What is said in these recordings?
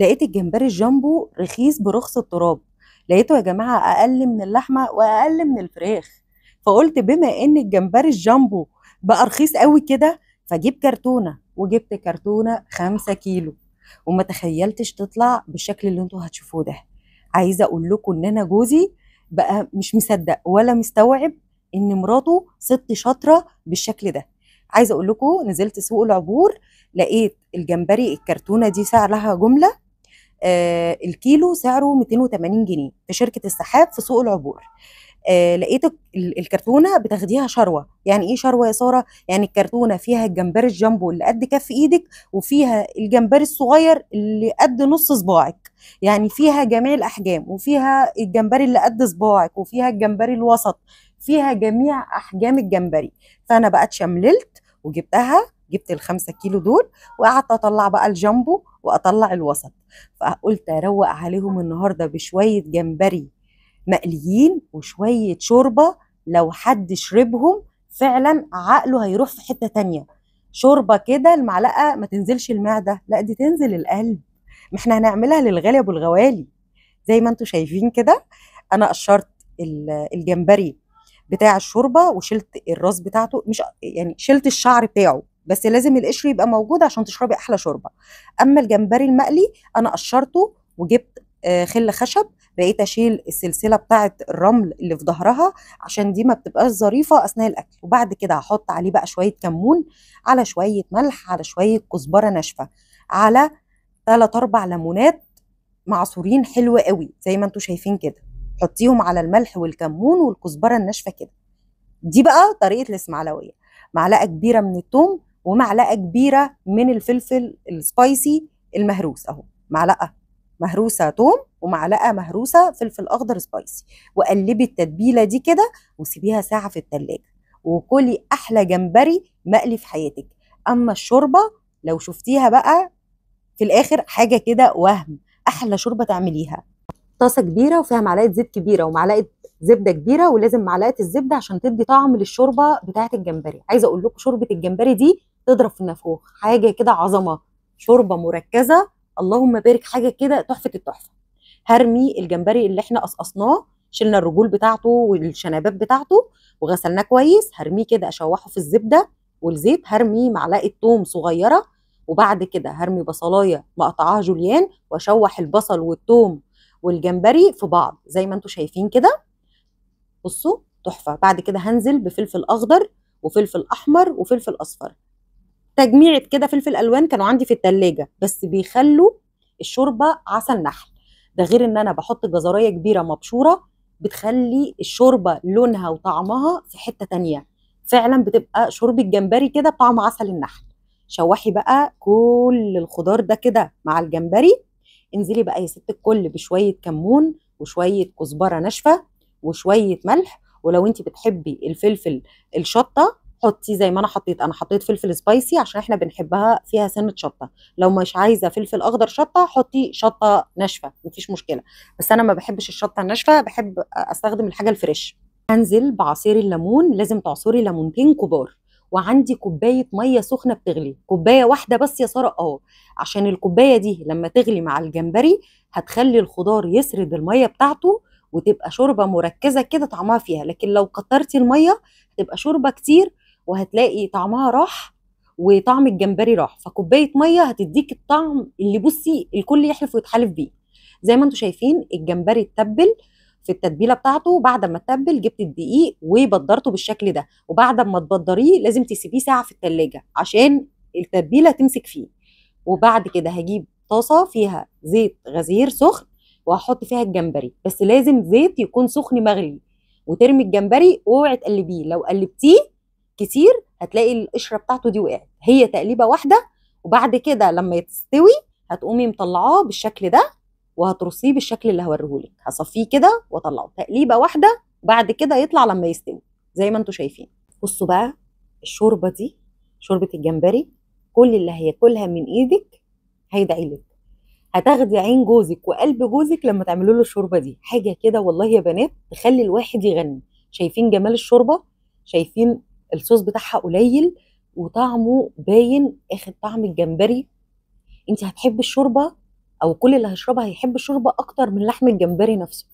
لقيت الجمبري الجامبو رخيص برخص التراب لقيته يا جماعه اقل من اللحمه واقل من الفراخ فقلت بما ان الجمبري الجامبو بقى رخيص قوي كده فجيب كرتونه وجبت كرتونه 5 كيلو وما تخيلتش تطلع بالشكل اللي انتوا هتشوفوه ده عايزه اقول لكم ان انا جوزي بقى مش مصدق ولا مستوعب ان مراته ست شاطره بالشكل ده عايزه اقول لكم نزلت سوق العبور لقيت الجمبري الكرتونه دي سعرها جمله آه، الكيلو سعره 280 جنيه في شركه السحاب في سوق العبور آه لقيت الكرتونه بتاخديها شروه يعني ايه شروه يا ساره يعني الكرتونه فيها الجمبري الجامبو اللي قد كف ايدك وفيها الجمبري الصغير اللي قد نص صباعك يعني فيها جميع الاحجام وفيها الجمبري اللي قد صباعك وفيها الجمبري الوسط فيها جميع احجام الجمبري فانا بقى اتشمللت وجبتها جبت الخمسة كيلو دول وقعدت اطلع بقى الجامبو واطلع الوسط فقلت اروق عليهم النهارده بشويه جمبري مقليين وشويه شوربه لو حد شربهم فعلا عقله هيروح في حته تانية شوربه كده المعلقه ما تنزلش المعده لا دي تنزل القلب ما احنا هنعملها ابو والغوالي زي ما انتم شايفين كده انا قشرت الجمبري بتاع الشوربه وشلت الراس بتاعته مش يعني شلت الشعر بتاعه بس لازم القشر يبقى موجود عشان تشربي احلى شوربه اما الجمبري المقلي انا قشرته وجبت آه، خل خشب بقيت اشيل السلسله بتاعه الرمل اللي في ظهرها عشان دي ما بتبقاش ظريفه اثناء الاكل وبعد كده هحط عليه بقى شويه كمون على شويه ملح على شويه كزبره ناشفه على 3 اربع ليمونات معصورين حلو قوي زي ما انتم شايفين كده حطيهم على الملح والكمون والكزبره الناشفه كده دي بقى طريقه الاسماعيلويه معلقه كبيره من الثوم ومعلقه كبيره من الفلفل السبايسي المهروس اهو معلقه مهروسه توم ومعلقه مهروسه فلفل اخضر سبايسي وقلبي التتبيله دي كده وسيبيها ساعه في التلاجة وكلي احلى جمبري مقلي في حياتك اما الشوربه لو شفتيها بقى في الاخر حاجه كده وهم احلى شوربه تعمليها طاسه كبيره وفيها معلقه زيت كبيره ومعلقه زبده كبيره ولازم معلقه الزبده عشان تدي طعم للشوربه بتاعه الجمبري عايزه اقول لكم شوربه الجمبري دي تضرب في النافوخ حاجه كده عظمه شوربه مركزه اللهم بارك حاجه كده تحفه التحفه هرمي الجمبري اللي احنا قصقصناه شلنا الرجول بتاعته والشنابات بتاعته وغسلناه كويس هرميه كده اشوحه في الزبده والزيت هرمي معلقه ثوم صغيره وبعد كده هرمي بصلايه مقطعاها جوليان واشوح البصل والثوم والجمبري في بعض زي ما انتم شايفين كده بصوا تحفه بعد كده هنزل بفلفل اخضر وفلفل احمر وفلفل اصفر تجميعة كده فلفل الوان كانوا عندي في التلاجة بس بيخلوا الشوربة عسل نحل ده غير ان انا بحط جزراية كبيرة مبشورة بتخلي الشوربة لونها وطعمها في حتة تانية فعلا بتبقى شوربة جمبري كده طعم عسل النحل شوحي بقى كل الخضار ده كده مع الجمبري انزلي بقى يا ست الكل بشوية كمون وشوية كزبرة ناشفة وشوية ملح ولو انت بتحبي الفلفل الشطة حطي زي ما انا حطيت انا حطيت فلفل سبايسي عشان احنا بنحبها فيها سنه شطه لو مش عايزه فلفل اخضر شطه حطي شطه ناشفه مفيش مشكله بس انا ما بحبش الشطه الناشفه بحب استخدم الحاجه الفريش انزل بعصير الليمون لازم تعصري ليمونتين كبار وعندي كوبايه ميه سخنه بتغلي كوبايه واحده بس يا ساره اه عشان الكوبايه دي لما تغلي مع الجمبري هتخلي الخضار يسرد الميه بتاعته وتبقى شوربه مركزه كده طعمها فيها لكن لو كترتي الميه هتبقى شوربه كتير وهتلاقي طعمها راح وطعم الجمبري راح فكوبايه ميه هتديك الطعم اللي بصي الكل يحلف ويتحالف بيه زي ما انتم شايفين الجمبري اتبل في التتبيله بتاعته بعد ما اتبل جبت الدقيق وبدرته بالشكل ده وبعد ما تبدريه لازم تسيبيه ساعه في التلاجة عشان التتبيله تمسك فيه وبعد كده هجيب طاسه فيها زيت غزير سخن وهحط فيها الجمبري بس لازم زيت يكون سخن مغلي وترمي الجمبري واوعي تقلبيه لو قلبتيه كتير هتلاقي القشره بتاعته دي وقعت هي تقليبه واحده وبعد كده لما يتستوي هتقومي مطلعاه بالشكل ده وهترصيه بالشكل اللي هوريهولك هصفيه كده واطلعه تقليبه واحده وبعد كده يطلع لما يستوي زي ما انتم شايفين بصوا بقى الشوربه دي شوربه الجمبري كل اللي هياكلها من ايدك هيدعي لك هتاخدي عين جوزك وقلب جوزك لما تعملوا له الشوربه دي حاجه كده والله يا بنات تخلي الواحد يغني شايفين جمال الشوربه شايفين الصوص بتاعها قليل وطعمه باين اخد طعم الجمبري انت هتحب الشوربه او كل اللي هيشربها هيحب الشوربه اكتر من لحم الجمبري نفسه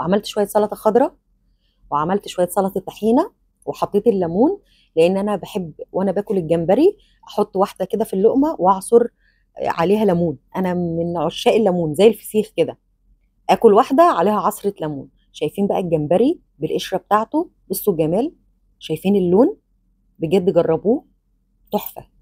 وعملت شويه سلطه خضراء وعملت شويه سلطه طحينه وحطيت الليمون لان انا بحب وانا باكل الجمبري احط واحده كده في اللقمه واعصر عليها ليمون انا من عشاق الليمون زي الفسيخ كده اكل واحده عليها عصره ليمون شايفين بقى الجمبري بالقشره بتاعته بصوا الجمال شايفين اللون بجد جربوه تحفه